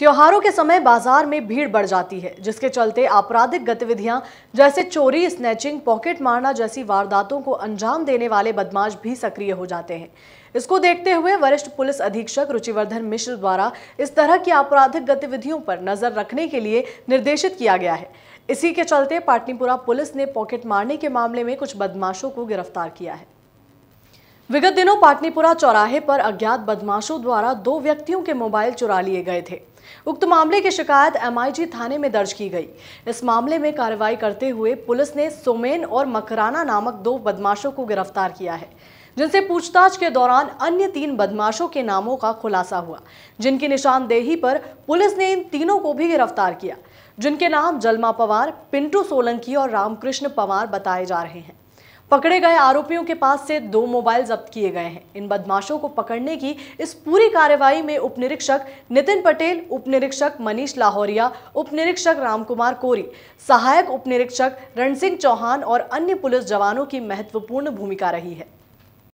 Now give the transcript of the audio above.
त्योहारों के समय बाजार में भीड़ बढ़ जाती है जिसके चलते आपराधिक गतिविधियां जैसे चोरी स्नैचिंग पॉकेट मारना जैसी वारदातों को अंजाम देने वाले बदमाश भी सक्रिय हो जाते हैं इसको देखते हुए वरिष्ठ पुलिस अधीक्षक रुचिवर्धन मिश्र द्वारा इस तरह की आपराधिक गतिविधियों पर नजर रखने के लिए निर्देशित किया गया है इसी के चलते पाटनीपुरा पुलिस ने पॉकेट मारने के मामले में कुछ बदमाशों को गिरफ्तार किया है विगत दिनों पाटनीपुरा चौराहे पर अज्ञात बदमाशों द्वारा दो व्यक्तियों के मोबाइल चुरा लिए गए थे उक्त मामले की शिकायत एमआईजी थाने में दर्ज की गई इस मामले में कार्रवाई करते हुए पुलिस ने सोमेन और मकराना नामक दो बदमाशों को गिरफ्तार किया है जिनसे पूछताछ के दौरान अन्य तीन बदमाशों के नामों का खुलासा हुआ जिनकी निशानदेही पर पुलिस ने इन तीनों को भी गिरफ्तार किया जिनके नाम जलमा पवार पिंटू सोलंकी और रामकृष्ण पवार बताए जा रहे हैं पकड़े गए आरोपियों के पास से दो मोबाइल जब्त किए गए हैं इन बदमाशों को पकड़ने की इस पूरी कार्रवाई में उप निरीक्षक नितिन पटेल उप निरीक्षक मनीष लाहौरिया उप निरीक्षक रामकुमार कोरी सहायक उप निरीक्षक रण सिंह चौहान और अन्य पुलिस जवानों की महत्वपूर्ण भूमिका रही है